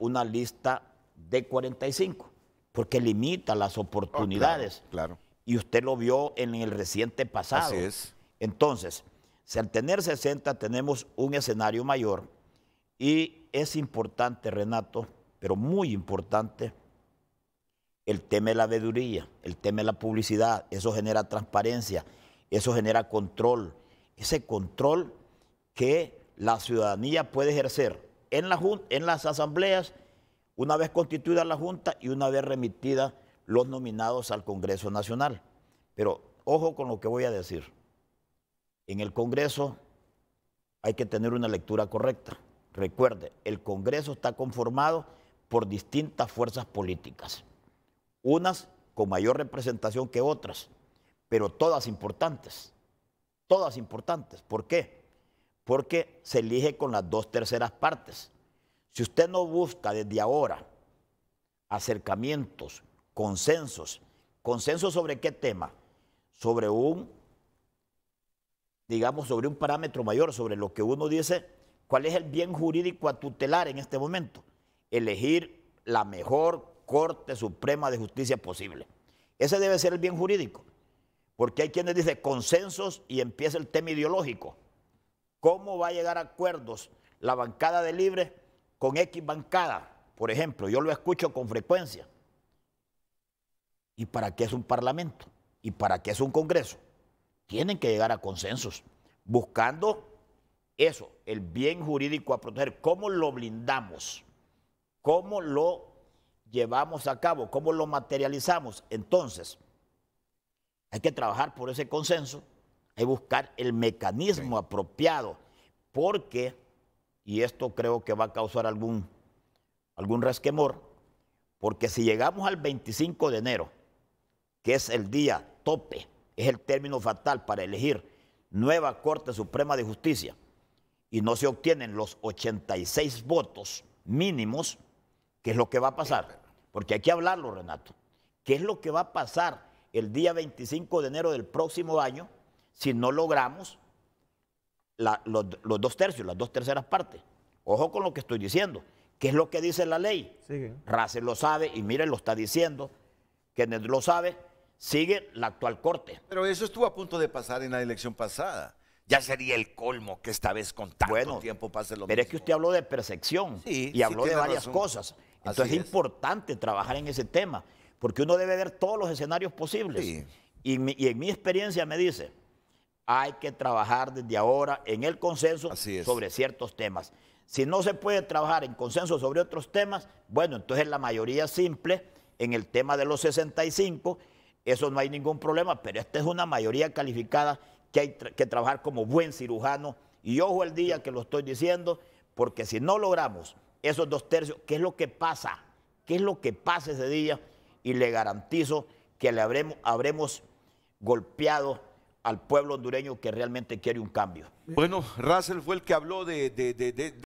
una lista de 45, porque limita las oh, oportunidades. claro, Y usted lo vio en el reciente pasado. Así es. Entonces, si al tener 60 tenemos un escenario mayor y es importante, Renato, pero muy importante, el tema de la veeduría, el tema de la publicidad, eso genera transparencia, eso genera control, ese control que la ciudadanía puede ejercer en, en las asambleas, una vez constituida la Junta y una vez remitida los nominados al Congreso Nacional. Pero ojo con lo que voy a decir. En el Congreso hay que tener una lectura correcta. Recuerde, el Congreso está conformado por distintas fuerzas políticas, unas con mayor representación que otras, pero todas importantes, todas importantes. ¿Por qué? porque se elige con las dos terceras partes. Si usted no busca desde ahora acercamientos, consensos, consensos sobre qué tema, sobre un, digamos, sobre un parámetro mayor, sobre lo que uno dice, cuál es el bien jurídico a tutelar en este momento, elegir la mejor Corte Suprema de Justicia posible. Ese debe ser el bien jurídico, porque hay quienes dicen consensos y empieza el tema ideológico cómo va a llegar a acuerdos la bancada de Libre con X bancada, por ejemplo. Yo lo escucho con frecuencia. ¿Y para qué es un parlamento? ¿Y para qué es un Congreso? Tienen que llegar a consensos, buscando eso, el bien jurídico a proteger. ¿Cómo lo blindamos? ¿Cómo lo llevamos a cabo? ¿Cómo lo materializamos? Entonces, hay que trabajar por ese consenso es buscar el mecanismo apropiado, porque, y esto creo que va a causar algún, algún resquemor, porque si llegamos al 25 de enero, que es el día tope, es el término fatal para elegir nueva Corte Suprema de Justicia, y no se obtienen los 86 votos mínimos, ¿qué es lo que va a pasar? Porque hay que hablarlo, Renato. ¿Qué es lo que va a pasar el día 25 de enero del próximo año? si no logramos los, dos tercios, las dos terceras partes. Ojo con lo que estoy diciendo. ¿Qué es lo que dice la ley? Sigue. lo sabe y mire lo está diciendo. Kenneth lo sabe, sigue la actual corte. Pero eso estuvo a punto de pasar en la elección pasada. Ya sería el colmo que esta vez con tanto bueno, tiempo pase lo pero mismo. Pero es que usted habló de percepción y habló de varias cosas. Entonces es, importante trabajar en ese tema, porque uno debe ver todos los escenarios posibles. y en mi experiencia me dice, hay que trabajar desde ahora en el consenso sobre ciertos temas. Si no se puede trabajar en consenso sobre otros temas, bueno, entonces la mayoría simple en el tema de los 65, eso no hay ningún problema, pero esta es una mayoría calificada que hay que trabajar como buen cirujano. Y ojo el día que lo estoy diciendo, porque si no logramos esos dos tercios, ¿qué es lo que pasa? ¿Qué es lo que pasa ese día? Y le garantizo que le habremos, habremos golpeado al pueblo hondureño que realmente quiere un cambio. Bueno, Russell fue el que habló de, de